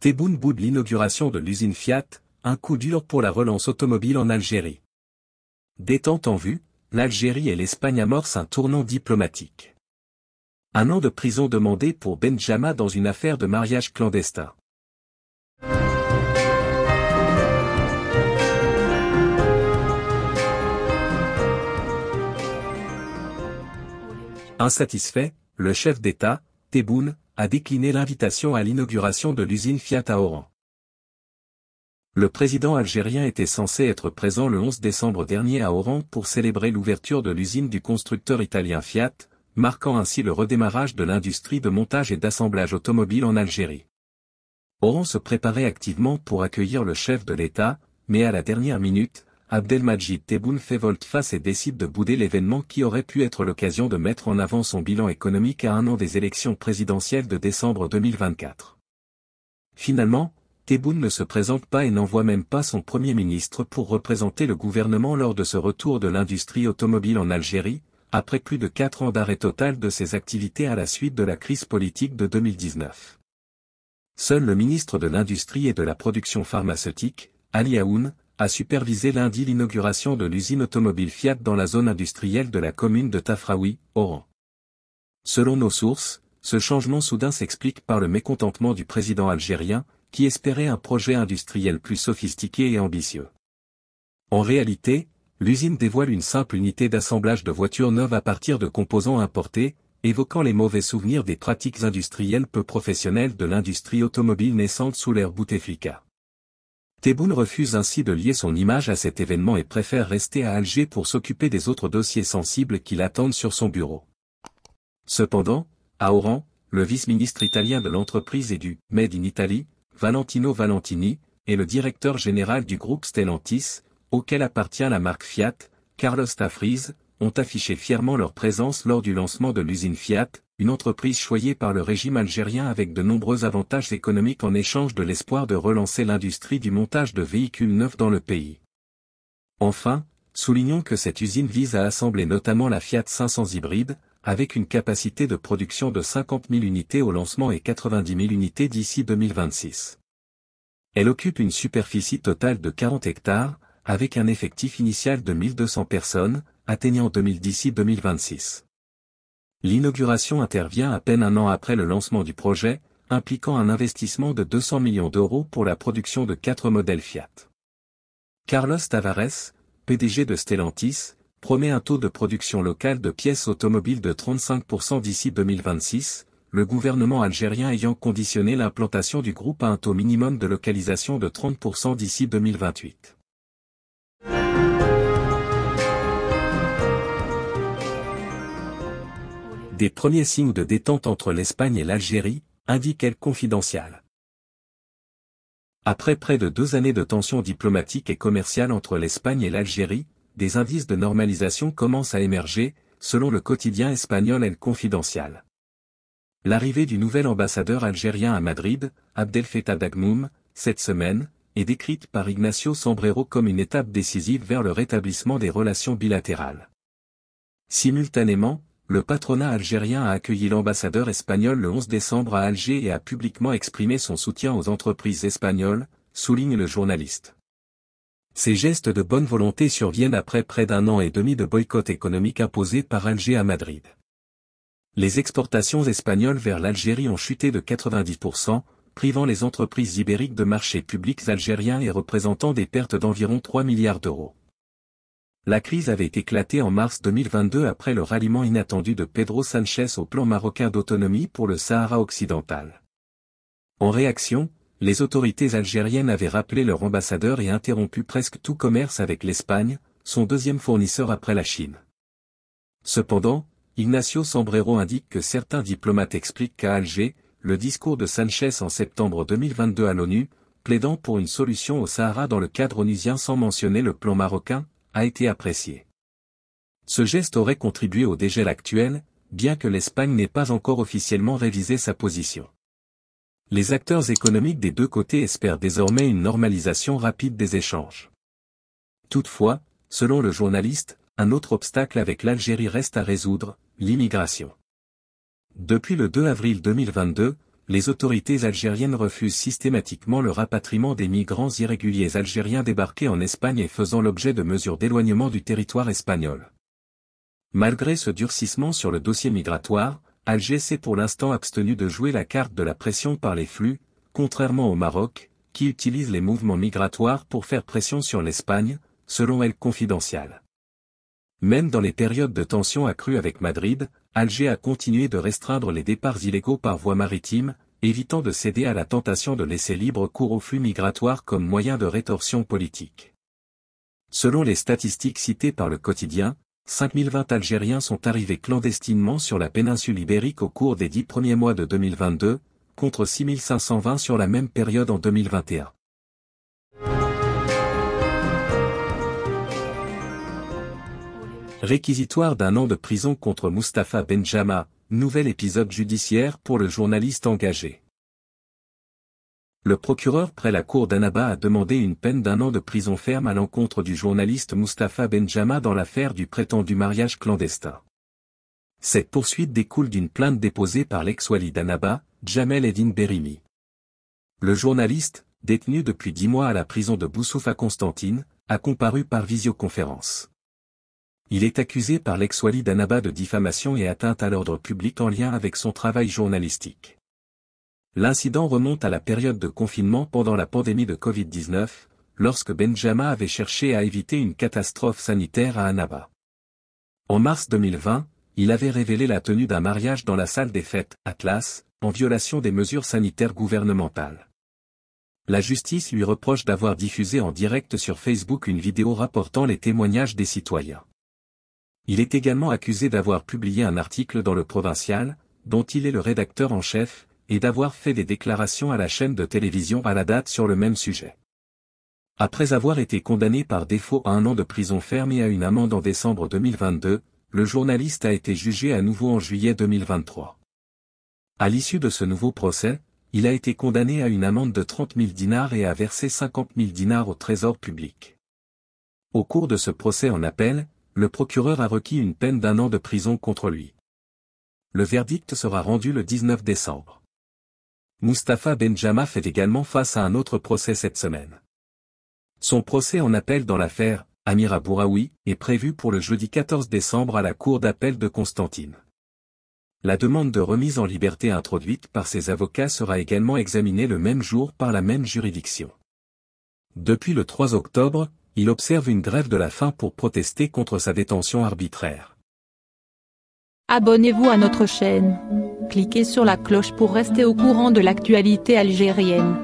Théboune boude l'inauguration de l'usine Fiat, un coup dur pour la relance automobile en Algérie. Détente en vue, l'Algérie et l'Espagne amorcent un tournant diplomatique. Un an de prison demandé pour Benjama dans une affaire de mariage clandestin. Insatisfait, le chef d'État, Théboune, a décliné l'invitation à l'inauguration de l'usine Fiat à Oran. Le président algérien était censé être présent le 11 décembre dernier à Oran pour célébrer l'ouverture de l'usine du constructeur italien Fiat, marquant ainsi le redémarrage de l'industrie de montage et d'assemblage automobile en Algérie. Oran se préparait activement pour accueillir le chef de l'État, mais à la dernière minute, Abdelmajid Tebboune fait volte-face et décide de bouder l'événement qui aurait pu être l'occasion de mettre en avant son bilan économique à un an des élections présidentielles de décembre 2024. Finalement, Tebboune ne se présente pas et n'envoie même pas son Premier ministre pour représenter le gouvernement lors de ce retour de l'industrie automobile en Algérie, après plus de quatre ans d'arrêt total de ses activités à la suite de la crise politique de 2019. Seul le ministre de l'Industrie et de la Production pharmaceutique, Ali Aoun, a supervisé lundi l'inauguration de l'usine automobile Fiat dans la zone industrielle de la commune de Tafraoui, Oran. Selon nos sources, ce changement soudain s'explique par le mécontentement du président algérien, qui espérait un projet industriel plus sophistiqué et ambitieux. En réalité, l'usine dévoile une simple unité d'assemblage de voitures neuves à partir de composants importés, évoquant les mauvais souvenirs des pratiques industrielles peu professionnelles de l'industrie automobile naissante sous l'ère Bouteflika. Tebboune refuse ainsi de lier son image à cet événement et préfère rester à Alger pour s'occuper des autres dossiers sensibles qui l'attendent sur son bureau. Cependant, à Oran, le vice-ministre italien de l'entreprise et du « Made in Italy », Valentino Valentini, et le directeur général du groupe Stellantis, auquel appartient la marque Fiat, Carlos Tafriz, ont affiché fièrement leur présence lors du lancement de l'usine Fiat, une entreprise choyée par le régime algérien avec de nombreux avantages économiques en échange de l'espoir de relancer l'industrie du montage de véhicules neufs dans le pays. Enfin, soulignons que cette usine vise à assembler notamment la Fiat 500 hybride, avec une capacité de production de 50 000 unités au lancement et 90 000 unités d'ici 2026. Elle occupe une superficie totale de 40 hectares, avec un effectif initial de 1200 personnes, atteignant 2000 d'ici 2026. L'inauguration intervient à peine un an après le lancement du projet, impliquant un investissement de 200 millions d'euros pour la production de quatre modèles Fiat. Carlos Tavares, PDG de Stellantis, promet un taux de production locale de pièces automobiles de 35% d'ici 2026, le gouvernement algérien ayant conditionné l'implantation du groupe à un taux minimum de localisation de 30% d'ici 2028. Des premiers signes de détente entre l'Espagne et l'Algérie, indique El confidentielle. Après près de deux années de tensions diplomatiques et commerciales entre l'Espagne et l'Algérie, des indices de normalisation commencent à émerger, selon le quotidien espagnol El confidential L'arrivée du nouvel ambassadeur algérien à Madrid, Abdel Dagmoum, cette semaine, est décrite par Ignacio Sombrero comme une étape décisive vers le rétablissement des relations bilatérales. Simultanément, le patronat algérien a accueilli l'ambassadeur espagnol le 11 décembre à Alger et a publiquement exprimé son soutien aux entreprises espagnoles, souligne le journaliste. Ces gestes de bonne volonté surviennent après près d'un an et demi de boycott économique imposé par Alger à Madrid. Les exportations espagnoles vers l'Algérie ont chuté de 90%, privant les entreprises ibériques de marchés publics algériens et représentant des pertes d'environ 3 milliards d'euros. La crise avait éclaté en mars 2022 après le ralliement inattendu de Pedro Sanchez au plan marocain d'autonomie pour le Sahara occidental. En réaction, les autorités algériennes avaient rappelé leur ambassadeur et interrompu presque tout commerce avec l'Espagne, son deuxième fournisseur après la Chine. Cependant, Ignacio Sombrero indique que certains diplomates expliquent qu'à Alger, le discours de Sanchez en septembre 2022 à l'ONU, plaidant pour une solution au Sahara dans le cadre onusien sans mentionner le plan marocain, a été apprécié. Ce geste aurait contribué au dégel actuel, bien que l'Espagne n'ait pas encore officiellement révisé sa position. Les acteurs économiques des deux côtés espèrent désormais une normalisation rapide des échanges. Toutefois, selon le journaliste, un autre obstacle avec l'Algérie reste à résoudre, l'immigration. Depuis le 2 avril 2022, les autorités algériennes refusent systématiquement le rapatriement des migrants irréguliers algériens débarqués en Espagne et faisant l'objet de mesures d'éloignement du territoire espagnol. Malgré ce durcissement sur le dossier migratoire, Alger s'est pour l'instant abstenu de jouer la carte de la pression par les flux, contrairement au Maroc, qui utilise les mouvements migratoires pour faire pression sur l'Espagne, selon elle confidentielle. Même dans les périodes de tension accrue avec Madrid, Alger a continué de restreindre les départs illégaux par voie maritime, évitant de céder à la tentation de laisser libre cours aux flux migratoires comme moyen de rétorsion politique. Selon les statistiques citées par le quotidien, 5020 Algériens sont arrivés clandestinement sur la péninsule ibérique au cours des dix premiers mois de 2022, contre 6520 sur la même période en 2021. Réquisitoire d'un an de prison contre Mustapha Benjama, nouvel épisode judiciaire pour le journaliste engagé. Le procureur près la cour d'Anaba a demandé une peine d'un an de prison ferme à l'encontre du journaliste Mustapha Benjama dans l'affaire du prétendu mariage clandestin. Cette poursuite découle d'une plainte déposée par l'ex-wali d'Anaba, Jamel Edine Berimi. Le journaliste, détenu depuis dix mois à la prison de Boussoufa Constantine, a comparu par visioconférence. Il est accusé par l'ex-Wali d'Anaba de diffamation et atteinte à l'ordre public en lien avec son travail journalistique. L'incident remonte à la période de confinement pendant la pandémie de Covid-19, lorsque Benjamin avait cherché à éviter une catastrophe sanitaire à Anaba. En mars 2020, il avait révélé la tenue d'un mariage dans la salle des fêtes, Atlas, en violation des mesures sanitaires gouvernementales. La justice lui reproche d'avoir diffusé en direct sur Facebook une vidéo rapportant les témoignages des citoyens. Il est également accusé d'avoir publié un article dans le Provincial, dont il est le rédacteur en chef, et d'avoir fait des déclarations à la chaîne de télévision à la date sur le même sujet. Après avoir été condamné par défaut à un an de prison ferme et à une amende en décembre 2022, le journaliste a été jugé à nouveau en juillet 2023. À l'issue de ce nouveau procès, il a été condamné à une amende de 30 000 dinars et a versé 50 000 dinars au trésor public. Au cours de ce procès en appel, le procureur a requis une peine d'un an de prison contre lui. Le verdict sera rendu le 19 décembre. Mustapha Benjama fait également face à un autre procès cette semaine. Son procès en appel dans l'affaire Amira Bouraoui est prévu pour le jeudi 14 décembre à la cour d'appel de Constantine. La demande de remise en liberté introduite par ses avocats sera également examinée le même jour par la même juridiction. Depuis le 3 octobre, il observe une grève de la faim pour protester contre sa détention arbitraire. Abonnez-vous à notre chaîne. Cliquez sur la cloche pour rester au courant de l'actualité algérienne.